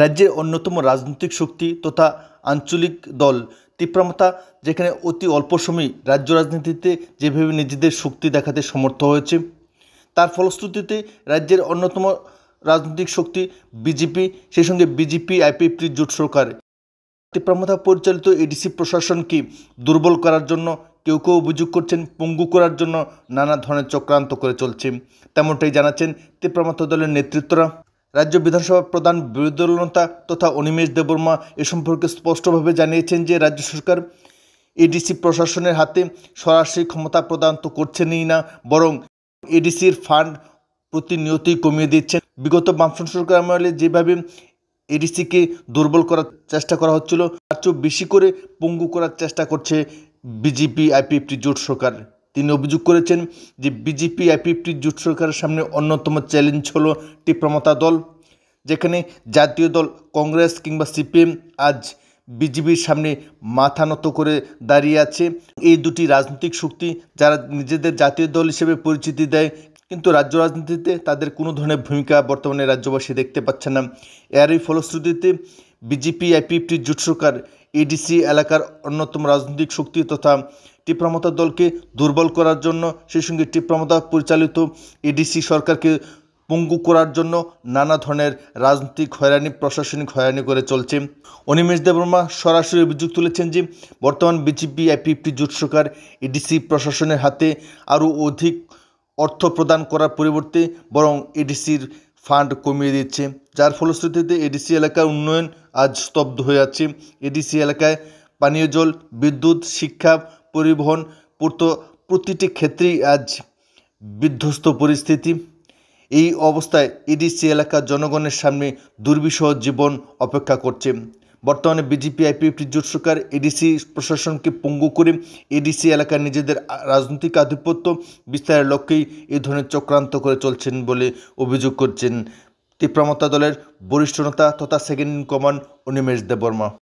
রাজ্যের অন্যতম রাজনৈতিক শক্তি তথা আঞ্চলিক দল তীব্রামতা যেখানে অতি অল্প সময়ে রাজ্য রাজনীতিতে যেভাবে নিজেদের শক্তি দেখাতে সমর্থ হয়েছে তার ফলশ্রুতিতে রাজ্যের অন্যতম রাজনৈতিক শক্তি বিজেপি সেই সঙ্গে বিজেপি আইপিএফটি জোট সরকার তীব্রামতা পরিচালিত এডিসি প্রশাসনকে দুর্বল করার জন্য কেউ কেউ অভিযোগ করছেন পঙ্গু করার জন্য নানা ধরনের চক্রান্ত করে চলছে তেমনটাই জানাচ্ছেন তীব্রামতা দলের নেতৃত্বরা রাজ্য বিধানসভা প্রধান বিরোধী নেতা তথা অনিমেষ দেববর্মা এ সম্পর্কে স্পষ্টভাবে জানিয়েছেন যে রাজ্য সরকার এডিসি প্রশাসনের হাতে সরাসরি ক্ষমতা প্রদান তো করছেনই না বরং এডিসির ফান্ড প্রতিনিয়তই কমিয়ে দিচ্ছেন বিগত বামফ্রন্ট সরকার আমলে যেভাবে এডিসিকে দুর্বল করার চেষ্টা করা হচ্ছিল তার চেয়েও বেশি করে পঙ্গু করার চেষ্টা করছে বিজেপি আইপিএফটি জোট সরকার তিনি অভিযোগ করেছেন যে বিজেপি আইপিএফটি জোট সরকারের সামনে অন্যতম চ্যালেঞ্জ হল টিপ্রমতা দল যেখানে জাতীয় দল কংগ্রেস কিংবা সিপিএম আজ বিজেপির সামনে মাথা নত করে দাঁড়িয়ে আছে এই দুটি রাজনৈতিক শক্তি যারা নিজেদের জাতীয় দল হিসেবে পরিচিতি দেয় কিন্তু রাজ্য রাজনীতিতে তাদের কোনো ধরনের ভূমিকা বর্তমানে রাজ্যবাসী দেখতে পাচ্ছে না এরই ফলশ্রুতিতে বিজেপি আইপিএফটি জোট সরকার এডিসি এলাকার অন্যতম রাজনৈতিক শক্তি তথা টিপ্রমতা দলকে দুর্বল করার জন্য সেই সঙ্গে টিপ্রমতা পরিচালিত এডিসি সরকারকে পঙ্গু করার জন্য নানা ধরনের রাজনৈতিক হয়রানি প্রশাসনিক হয়রানি করে চলছে অনিমেষ দেববর্মা সরাসরি অভিযোগ তুলেছেন যে বর্তমান বিজেপি আইপিএফটি জোট সরকার এডিসি প্রশাসনের হাতে আরও অধিক অর্থ প্রদান করার পরিবর্তে বরং এডিসির ফান্ড কমিয়ে দিচ্ছে যার ফলশ্রুতিতে এডিসি এলাকার উন্নয়ন আজ স্তব্ধ হয়ে আছে এডিসি এলাকায় পানীয় জল বিদ্যুৎ শিক্ষা পরিবহন পূর্ত প্রতিটি ক্ষেত্রেই আজ বিধ্বস্ত পরিস্থিতি এই অবস্থায় এডিসি এলাকার জনগণের সামনে দুর্বিষহ জীবন অপেক্ষা করছে বর্তমানে বিজেপি আইপিএফটি জোট সরকার এডিসি প্রশাসনকে পঙ্গু করে এডিসি এলাকার নিজেদের রাজনৈতিক আধিপত্য বিস্তারের লক্ষ্যেই এই ধরনের চক্রান্ত করে চলছেন বলে অভিযোগ করছেন তীব্রমতা দলের বরিষ্ঠ নেতা তথা second in command Animesh Debbarma